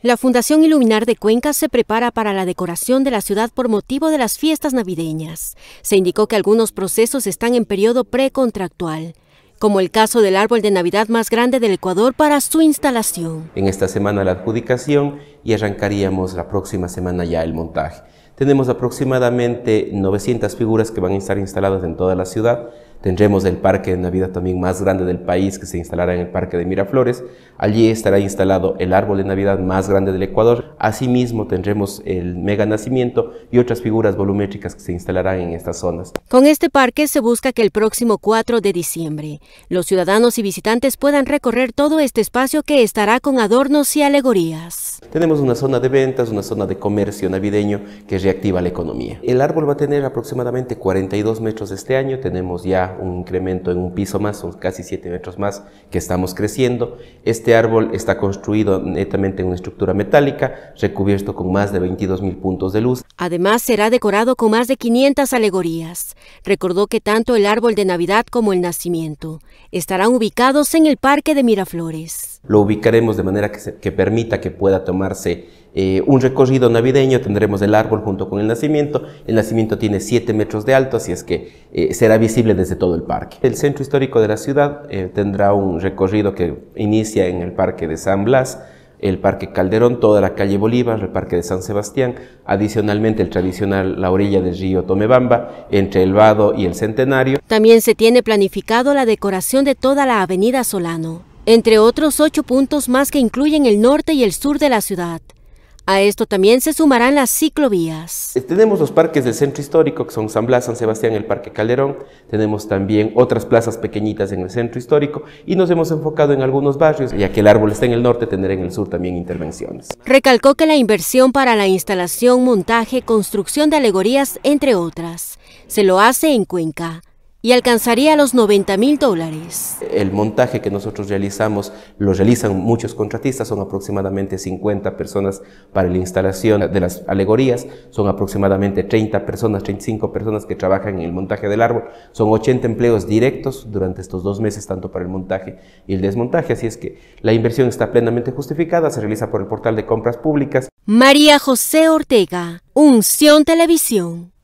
La Fundación Iluminar de Cuenca se prepara para la decoración de la ciudad por motivo de las fiestas navideñas. Se indicó que algunos procesos están en periodo precontractual, como el caso del árbol de Navidad más grande del Ecuador para su instalación. En esta semana la adjudicación y arrancaríamos la próxima semana ya el montaje. Tenemos aproximadamente 900 figuras que van a estar instaladas en toda la ciudad Tendremos el parque de Navidad también más grande del país que se instalará en el parque de Miraflores. Allí estará instalado el árbol de Navidad más grande del Ecuador. Asimismo tendremos el mega nacimiento y otras figuras volumétricas que se instalarán en estas zonas. Con este parque se busca que el próximo 4 de diciembre los ciudadanos y visitantes puedan recorrer todo este espacio que estará con adornos y alegorías. Tenemos una zona de ventas, una zona de comercio navideño que reactiva la economía. El árbol va a tener aproximadamente 42 metros este año. Tenemos ya un incremento en un piso más, son casi 7 metros más que estamos creciendo. Este árbol está construido netamente en una estructura metálica, recubierto con más de 22 mil puntos de luz. Además, será decorado con más de 500 alegorías. Recordó que tanto el árbol de Navidad como el nacimiento estarán ubicados en el Parque de Miraflores. Lo ubicaremos de manera que, que permita que pueda tomarse eh, un recorrido navideño, tendremos el árbol junto con el nacimiento. El nacimiento tiene 7 metros de alto, así es que eh, será visible desde todo el parque. El centro histórico de la ciudad eh, tendrá un recorrido que inicia en el parque de San Blas, el Parque Calderón, toda la calle Bolívar, el Parque de San Sebastián, adicionalmente el tradicional la orilla del río Tomebamba, entre el Vado y el Centenario. También se tiene planificado la decoración de toda la avenida Solano, entre otros ocho puntos más que incluyen el norte y el sur de la ciudad. A esto también se sumarán las ciclovías. Eh, tenemos los parques del centro histórico, que son San Blas, San Sebastián, el Parque Calderón. Tenemos también otras plazas pequeñitas en el centro histórico y nos hemos enfocado en algunos barrios, ya que el árbol está en el norte, tener en el sur también intervenciones. Recalcó que la inversión para la instalación, montaje, construcción de alegorías, entre otras, se lo hace en Cuenca y alcanzaría los 90 mil dólares. El montaje que nosotros realizamos lo realizan muchos contratistas, son aproximadamente 50 personas para la instalación de las alegorías, son aproximadamente 30 personas, 35 personas que trabajan en el montaje del árbol, son 80 empleos directos durante estos dos meses, tanto para el montaje y el desmontaje, así es que la inversión está plenamente justificada, se realiza por el portal de compras públicas. María José Ortega, Unción Televisión.